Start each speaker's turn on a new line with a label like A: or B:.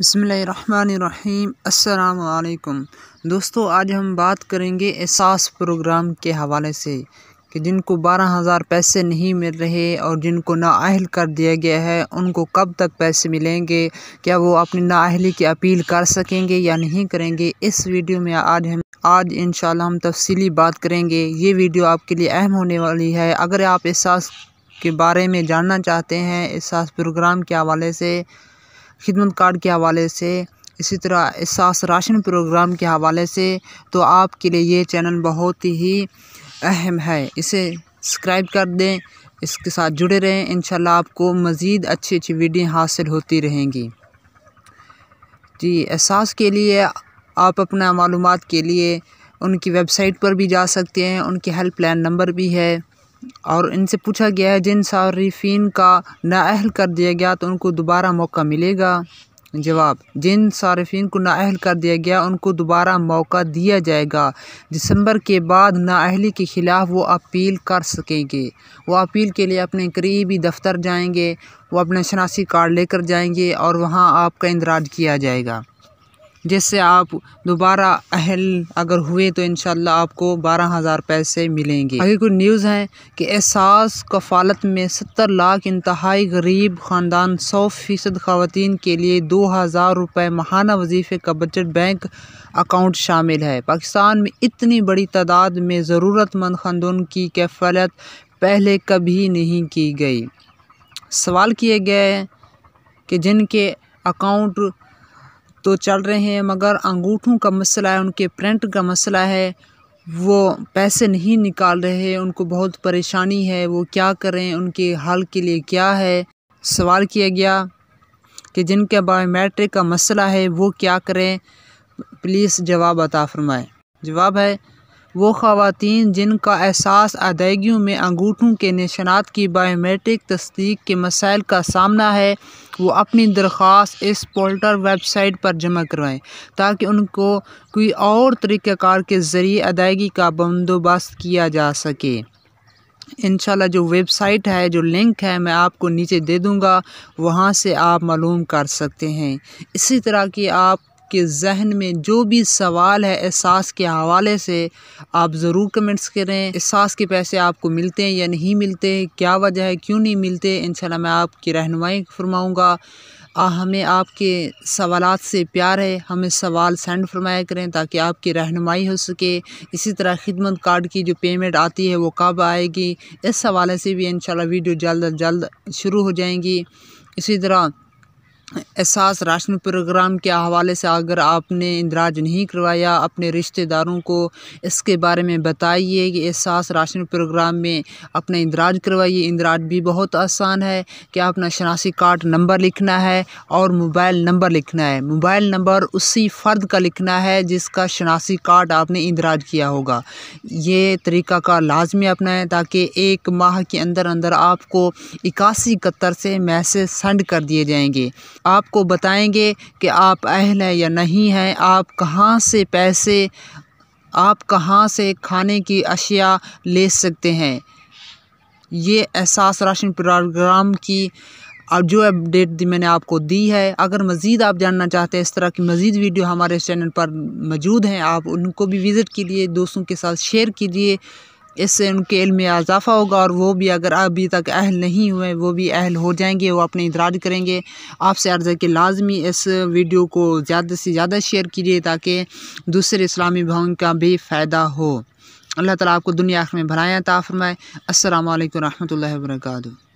A: بسم اللہ الرحمن الرحیم السلام علیکم دوستو آج ہم بات کریں گے احساس پروگرام کے حوالے سے کہ جن کو بارہ ہزار پیسے نہیں مل رہے اور جن کو نااہل کر دیا گیا ہے ان کو کب تک پیسے ملیں گے کیا وہ اپنی نااہلی کی اپیل کر سکیں گے یا نہیں کریں گے اس ویڈیو میں آج ہم آج انشاءاللہ ہم تفصیلی بات کریں گے یہ ویڈیو آپ کے لیے اہم ہونے والی ہے اگر آپ احساس کے بارے میں جاننا چاہتے ہیں احساس پروگرام کے حوالے سے خدمت کارڈ کے حوالے سے اسی طرح احساس راشن پروگرام کے حوالے سے تو آپ کے لیے یہ چینل بہت ہی اہم ہے اسے سکرائب کر دیں اس کے ساتھ جڑے رہیں انشاءاللہ آپ کو مزید اچھی اچھی ویڈیو حاصل ہوتی رہیں گی جی احساس کے لیے آپ اپنا معلومات کے لیے ان کی ویب سائٹ پر بھی جا سکتے ہیں ان کی ہیلپ لائن نمبر بھی ہے اور ان سے پوچھا گیا ہے جن صارفین کا نااہل کر دیا گیا تو ان کو دوبارہ موقع ملے گا جواب جن صارفین کو نااہل کر دیا گیا ان کو دوبارہ موقع دیا جائے گا دسمبر کے بعد نااہلی کے خلاف وہ اپیل کر سکیں گے وہ اپیل کے لیے اپنے قریبی دفتر جائیں گے وہ اپنا شناسی کارڈ لے کر جائیں گے اور وہاں آپ کا اندراج کیا جائے گا جس سے آپ دوبارہ اہل اگر ہوئے تو انشاءاللہ آپ کو بارہ ہزار پیسے ملیں گے آگے کچھ نیوز ہیں کہ احساس کفالت میں ستر لاکھ انتہائی غریب خاندان سو فیصد خواتین کے لیے دو ہزار روپے ماہانہ وظیفے کا بجٹ بینک اکاؤنٹ شامل ہے پاکستان میں اتنی بڑی تعداد میں ضرورت مند خاندان کی کفالت پہلے کبھی نہیں کی گئی سوال کیے گئے کہ جن کے اکاؤنٹ تو چل رہے ہیں مگر انگوٹھوں کا مسئلہ ہے ان کے پرنٹ کا مسئلہ ہے وہ پیسے نہیں نکال رہے ان کو بہت پریشانی ہے وہ کیا کریں ان کے حال کے لیے کیا ہے سوال کیا گیا کہ جن کے بایو میٹرک کا مسئلہ ہے وہ کیا کریں پلیز جواب عطا فرمائے جواب ہے وہ خواتین جن کا احساس ادائیگیوں میں انگوٹھوں کے نشانات کی بائیومیٹرک تصدیق کے مسائل کا سامنا ہے وہ اپنی درخواست اس پولٹر ویب سائٹ پر جمع کروائیں تاکہ ان کو کوئی اور طریقہ کار کے ذریعے ادائیگی کا بندوبست کیا جا سکے انشاءاللہ جو ویب سائٹ ہے جو لنک ہے میں آپ کو نیچے دے دوں گا وہاں سے آپ معلوم کر سکتے ہیں اسی طرح کی آپ کے ذہن میں جو بھی سوال ہے احساس کے حوالے سے آپ ضرور کمنٹس کریں احساس کے پیسے آپ کو ملتے ہیں یا نہیں ملتے کیا وجہ ہے کیوں نہیں ملتے انشاءاللہ میں آپ کی رہنمائی فرماؤں گا ہمیں آپ کے سوالات سے پیار ہے ہمیں سوال سینڈ فرمایا کریں تاکہ آپ کی رہنمائی ہو سکے اسی طرح خدمت کارڈ کی جو پیمنٹ آتی ہے وہ کب آئے گی اس حوالے سے بھی انشاءاللہ ویڈیو جلد از جلد شروع ہو جائیں گی اسی طرح احساس راشن پروگرام کے حوالے سے اگر آپ نے اندراج نہیں کروایا اپنے رشتہ داروں کو اس کے بارے میں بتائیے کہ احساس راشن پروگرام میں اپنا اندراج کروائیے اندراج بھی بہت آسان ہے کہ آپ نے شناسی کارڈ نمبر لکھنا ہے اور موبائل نمبر لکھنا ہے موبائل نمبر اسی فرد کا لکھنا ہے جس کا شناسی کارڈ آپ نے اندراج کیا ہوگا یہ طریقہ کا لازمی اپنا ہے تاکہ ایک ماہ کے اندر اندر آپ کو اکاسی قطر سے میسج سینڈ کر دیے جائیں گے آپ کو بتائیں گے کہ آپ اہل ہیں یا نہیں ہیں آپ کہاں سے پیسے آپ کہاں سے کھانے کی اشیاء لے سکتے ہیں یہ احساس راشن پروگرام کی اور جو اپڈیٹ میں نے آپ کو دی ہے اگر مزید آپ جاننا چاہتے ہیں اس طرح کی مزید ویڈیو ہمارے چینل پر موجود ہیں آپ ان کو بھی وزٹ کیجیے دوستوں کے ساتھ شیئر کیجیے اس سے ان کے علم میں اضافہ ہوگا اور وہ بھی اگر ابھی تک اہل نہیں ہوئے وہ بھی اہل ہو جائیں گے وہ اپنے ادراج کریں گے آپ سے عرض ہے کہ لازمی اس ویڈیو کو زیادہ سے زیادہ شیئر کیجیے تاکہ دوسرے اسلامی بھون کا بھی فائدہ ہو اللہ تعالیٰ آپ کو دنیا آخر میں بھرائیں عطا فرمائے السلام علیکم ورحمۃ اللہ وبرکاتہ